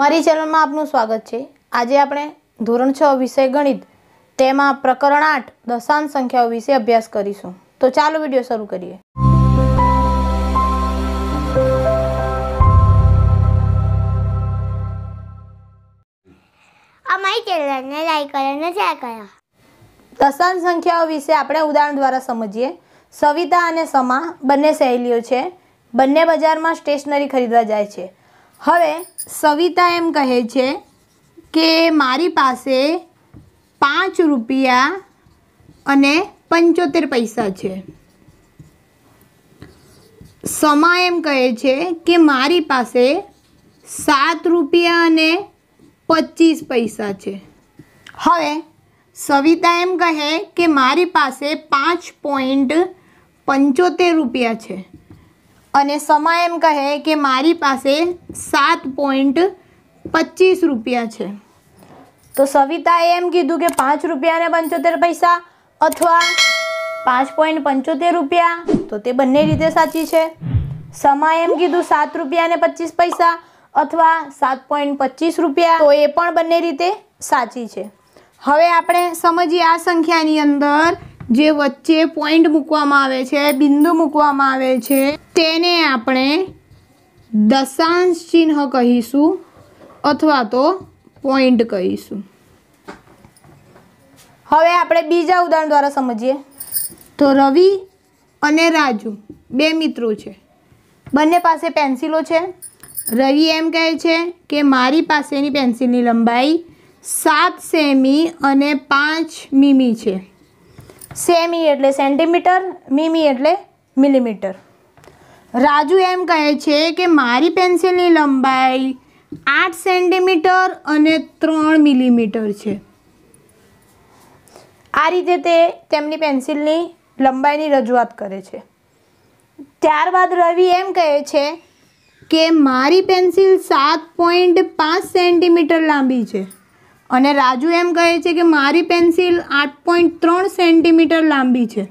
મારી ચેનલમાં આપનું સ્વાગત છે આજે આપણે ધોરણ છ વિષય ગણિત તેમાં પ્રકરણ આઠ દશાંશ સંખ્યાઓ વિશે અભ્યાસ કરીશું તો ચાલો વિડીયો શરૂ કરીએ અમારી ચેનલને લાઈક કરો અને શેર સંખ્યાઓ વિશે આપણે ઉદાહરણ દ્વારા સમજીએ સવિતા અને સમા બંને સહેલીઓ છે બંને બજારમાં સ્ટેશનરી ખરીદવા જાય છે હવે સવિતા એમ કહે છે કે મારી પાસે પાંચ રૂપિયા અને પંચોતેર પૈસા છે સમા એમ કહે છે કે મારી પાસે સાત રૂપિયા અને પચીસ પૈસા છે હવે સવિતા એમ કહે કે મારી પાસે પાંચ પોઈન્ટ પંચોતેર રૂપિયા છે અને સમા એમ કહે કે મારી પાસે સાત પોઈન્ટ પચીસ રૂપિયા છે તો સવિતાએ એમ કીધું કે પાંચ રૂપિયાને પંચોતેર પૈસા અથવા પાંચ પોઈન્ટ પંચોતેર રૂપિયા તો તે બંને રીતે સાચી છે સમા એમ કીધું સાત રૂપિયાને પચીસ પૈસા અથવા સાત પોઈન્ટ પચીસ રૂપિયા તો એ પણ બંને રીતે સાચી છે હવે આપણે સમજીએ આ સંખ્યાની અંદર જે વચ્ચે પોઈન્ટ મૂકવામાં આવે છે બિંદુ મૂકવામાં આવે છે તેને આપણે દશાંશ ચિહ્ન કહીશું અથવા તો પોઈન્ટ કહીશું હવે આપણે બીજા ઉદાહરણ દ્વારા સમજીએ તો રવિ અને રાજુ બે મિત્રો છે બંને પાસે પેન્સિલો છે રવિ એમ કહે છે કે મારી પાસેની પેન્સિલની લંબાઈ સાત સેમી અને પાંચ મીમી છે સેમી એટલે સેન્ટીમીટર મીમી એટલે મિલીમીટર રાજુ એમ કહે છે કે મારી પેન્સિલની લંબાઈ આઠ સેન્ટીમીટર અને ત્રણ મિલીમીટર છે આ રીતે તે તેમની પેન્સિલની લંબાઈની રજૂઆત કરે છે ત્યારબાદ રવિ એમ કહે છે કે મારી પેન્સિલ સાત પોઈન્ટ પાંચ સેન્ટીમીટર લાંબી છે અને રાજુ એમ કહે છે કે મારી પેન્સિલ આઠ પોઈન્ટ ત્રણ સેન્ટીમીટર લાંબી છે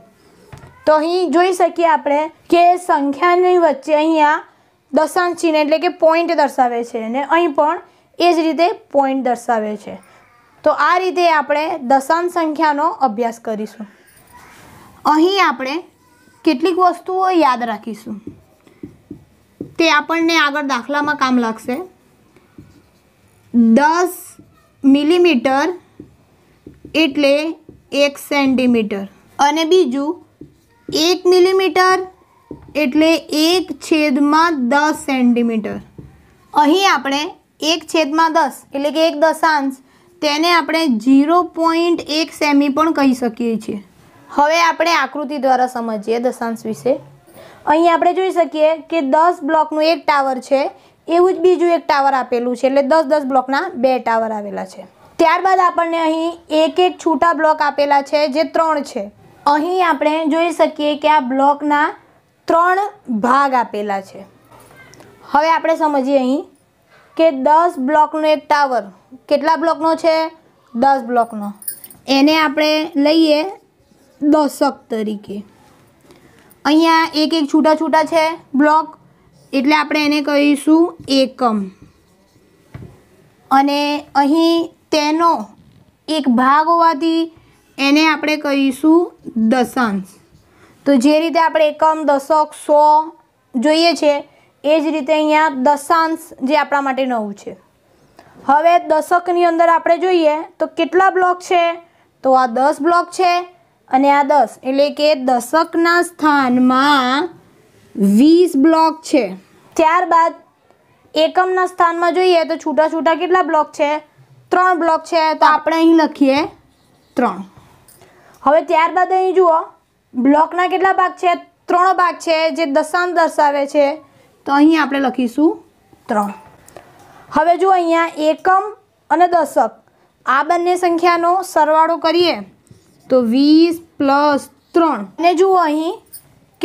તો અહીં જોઈ શકીએ આપણે કે સંખ્યાની વચ્ચે અહીંયા દશાંશ ચિહ્ન એટલે કે પોઈન્ટ દર્શાવે છે અને અહીં પણ એ જ રીતે પોઈન્ટ દર્શાવે છે તો આ રીતે આપણે દશાંશ સંખ્યાનો અભ્યાસ કરીશું અહીં આપણે કેટલીક વસ્તુઓ યાદ રાખીશું તે આપણને આગળ દાખલામાં કામ લાગશે દસ મિલીમીટર એટલે એક સેન્ટીમીટર અને બીજું એક મિલીમીટર એટલે એક છેદમાં દસ સેન્ટીમીટર અહીં આપણે એક છેદમાં દસ એટલે કે એક દશાંશ તેને આપણે ઝીરો પોઈન્ટ એક સેમી પણ કહી શકીએ છીએ હવે આપણે આકૃતિ દ્વારા સમજીએ દશાંશ વિશે અહીં આપણે જોઈ શકીએ કે દસ બ્લોકનું એક ટાવર છે એવું જ બીજું એક ટાવર આપેલું છે એટલે દસ દસ બ્લોકના બે ટાવર આવેલા છે ત્યારબાદ આપણને અહીં એક એક છૂટા બ્લોક આપેલા છે જે ત્રણ છે અહીં આપણે જોઈ શકીએ કે આ બ્લોકના ત્રણ ભાગ આપેલા છે હવે આપણે સમજીએ અહીં કે દસ બ્લોકનો એક ટાવર કેટલા બ્લોકનો છે દસ બ્લોકનો એને આપણે લઈએ દશક તરીકે અહીંયા એક એક છૂટા છૂટા છે બ્લોક એટલે આપણે એને કહીશું એકમ અને અહીં તેનો એક ભાગ હોવાથી એને આપણે કહીશું દશાંશ તો જે રીતે આપણે એકમ દશક સો જોઈએ છે એ જ રીતે અહીંયા દશાંશ જે આપણા માટે નવું છે હવે દશકની અંદર આપણે જોઈએ તો કેટલા બ્લોક છે તો આ દસ બ્લોક છે અને આ દસ એટલે કે દશકના સ્થાનમાં વીસ બ્લોક છે ત્યારબાદ એકમના સ્થાનમાં જોઈએ તો છૂટા છૂટા કેટલા બ્લોક છે ત્રણ બ્લોક છે તો આપણે અહીં લખીએ ત્રણ હવે ત્યારબાદ અહીં જુઓ બ્લોકના કેટલા ભાગ છે ત્રણ ભાગ છે જે દશાંશ દર્શાવે છે તો અહીં આપણે લખીશું ત્રણ હવે જુઓ અહીંયા એકમ અને દશક આ બંને સંખ્યાનો સરવાળો કરીએ તો વીસ પ્લસ ત્રણ અને જુઓ અહીં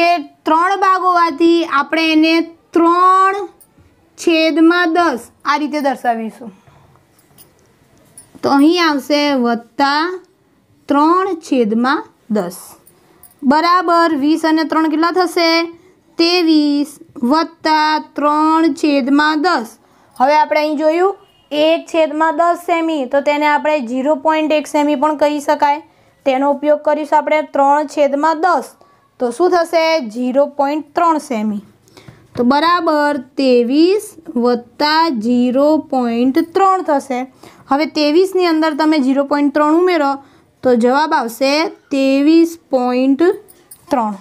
કે ત્રણ ભાગ હોવાથી આપણે એને ત્રણ છેદમાં દસ આ રીતે દર્શાવીશું તો અહીં આવશે વત્તા ત્રણ છેદમાં દસ બરાબર વીસ અને ત્રણ કેટલા થશે તેવીસ વત્તા ત્રણ છેદમાં દસ હવે આપણે અહીં જોયું એક છેદમાં દસ સેમી તો તેને આપણે ઝીરો પોઈન્ટ એક સેમી પણ કહી શકાય તેનો ઉપયોગ કરીશું આપણે ત્રણ છેદમાં દસ તો શું થશે ઝીરો પોઈન્ટ ત્રણ સેમી તો બરાબર ત્રેવીસ વત્તા જીરો પોઈન્ટ ત્રણ થશે હવે ત્રેવીસની અંદર તમે જીરો પોઈન્ટ ત્રણ ઉમેરો તો જવાબ આવશે ત્રેવીસ પોઈન્ટ ત્રણ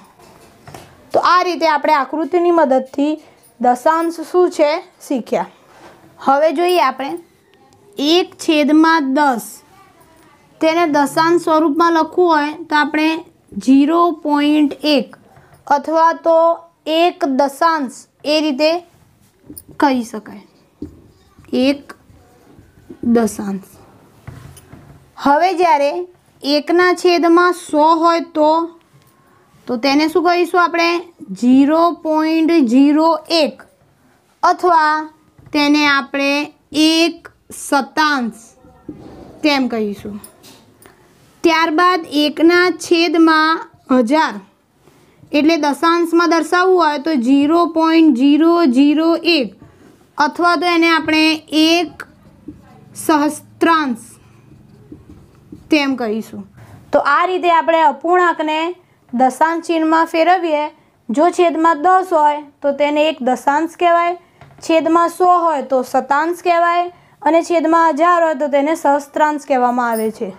તો આ રીતે આપણે આકૃતિની મદદથી દશાંશ શું છે શીખ્યા હવે જોઈએ આપણે એક છેદમાં દસ તેને દશાંશ સ્વરૂપમાં લખવું હોય તો આપણે જીરો પોઈન્ટ એક અથવા તો એક દશાંશ એ રીતે કહી શકાય એક દશાંશ હવે જ્યારે એકના છેદમાં સો હોય તો તો તેને શું કહીશું આપણે ઝીરો પોઈન્ટ ઝીરો એક અથવા તેને આપણે એક સતાંશ તેમ કહીશું ત્યારબાદ એકના છેદમાં હજાર એટલે દશાંશમાં દર્શાવવું હોય તો ઝીરો પોઈન્ટ ઝીરો ઝીરો એક અથવા તો એને આપણે એક સહસ્ત્રાંશ તેમ કહીશું તો આ રીતે આપણે અપૂર્ણાંકને દશાંશ ચિહ્નમાં ફેરવીએ જો છેદમાં દસ હોય તો તેને એક દશાંશ કહેવાય છેદમાં સો હોય તો શતાંશ કહેવાય અને છેદમાં હજાર હોય તો તેને સહસ્ત્રાંશ કહેવામાં આવે છે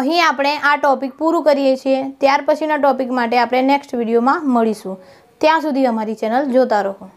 અહીં આપણે આ ટોપિક પૂરું કરીએ છીએ ત્યાર પછીના ટોપિક માટે આપણે નેક્સ્ટ વિડીયોમાં મળીશું ત્યાં સુધી અમારી ચેનલ જોતા રહો